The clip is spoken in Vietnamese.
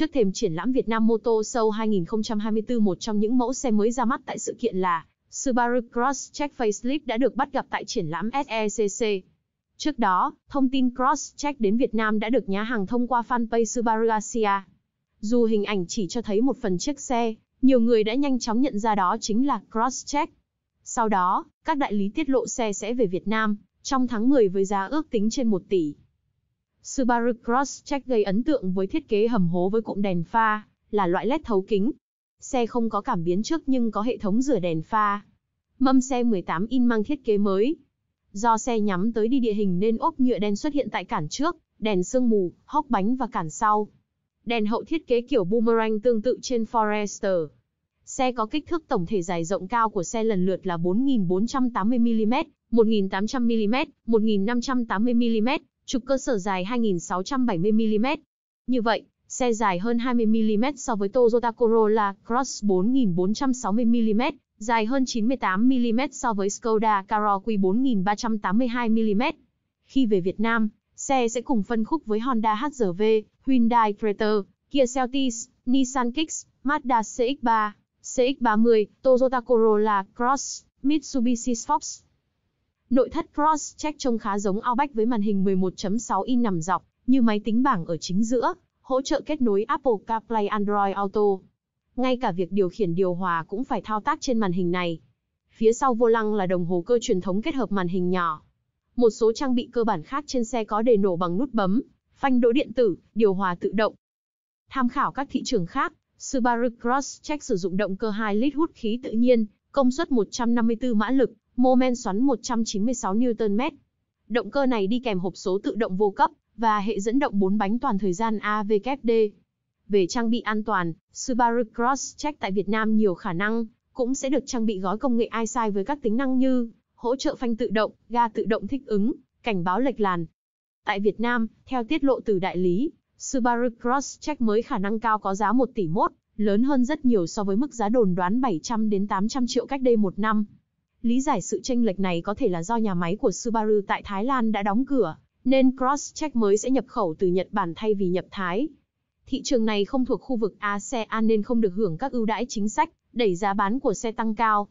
Trước thềm triển lãm Việt Nam Motor Show 2024 một trong những mẫu xe mới ra mắt tại sự kiện là Subaru Crosscheck Facelift đã được bắt gặp tại triển lãm SECC. Trước đó, thông tin Crosstrek đến Việt Nam đã được nhà hàng thông qua fanpage Subaru Asia. Dù hình ảnh chỉ cho thấy một phần chiếc xe, nhiều người đã nhanh chóng nhận ra đó chính là Crosstrek. Sau đó, các đại lý tiết lộ xe sẽ về Việt Nam trong tháng 10 với giá ước tính trên 1 tỷ. Subaru Crosstrek gây ấn tượng với thiết kế hầm hố với cụm đèn pha, là loại led thấu kính. Xe không có cảm biến trước nhưng có hệ thống rửa đèn pha. Mâm xe 18 in mang thiết kế mới. Do xe nhắm tới đi địa hình nên ốp nhựa đen xuất hiện tại cản trước, đèn sương mù, hốc bánh và cản sau. Đèn hậu thiết kế kiểu boomerang tương tự trên Forester. Xe có kích thước tổng thể dài rộng cao của xe lần lượt là 4.480mm, 1.800mm, 1.580mm, trục cơ sở dài 2.670mm. Như vậy, xe dài hơn 20mm so với Toyota Corolla Cross 4460mm, dài hơn 98mm so với Skoda Karoq 4382mm. Khi về Việt Nam, xe sẽ cùng phân khúc với Honda HR-V, Hyundai Creta, Kia Celtis, Nissan Kicks, Mazda CX-3, CX-30, Toyota Corolla Cross, Mitsubishi Fox, Nội thất Crosscheck trông khá giống Outback với màn hình 11.6 in nằm dọc, như máy tính bảng ở chính giữa, hỗ trợ kết nối Apple CarPlay Android Auto. Ngay cả việc điều khiển điều hòa cũng phải thao tác trên màn hình này. Phía sau vô lăng là đồng hồ cơ truyền thống kết hợp màn hình nhỏ. Một số trang bị cơ bản khác trên xe có đề nổ bằng nút bấm, phanh đỗ điện tử, điều hòa tự động. Tham khảo các thị trường khác, Subaru Crosstrek sử dụng động cơ 2 lít hút khí tự nhiên, công suất 154 mã lực, mô men xoắn 196 Nm. Động cơ này đi kèm hộp số tự động vô cấp và hệ dẫn động 4 bánh toàn thời gian AVKD. Về trang bị an toàn, Subaru Crosstrek tại Việt Nam nhiều khả năng cũng sẽ được trang bị gói công nghệ iSight với các tính năng như hỗ trợ phanh tự động, ga tự động thích ứng, cảnh báo lệch làn. Tại Việt Nam, theo tiết lộ từ đại lý, Subaru Crosstrek mới khả năng cao có giá 1 tỷ mốt, lớn hơn rất nhiều so với mức giá đồn đoán 700 đến 800 triệu cách đây một năm. Lý giải sự tranh lệch này có thể là do nhà máy của Subaru tại Thái Lan đã đóng cửa, nên Crosscheck mới sẽ nhập khẩu từ Nhật Bản thay vì nhập Thái. Thị trường này không thuộc khu vực ASEAN nên không được hưởng các ưu đãi chính sách, đẩy giá bán của xe tăng cao.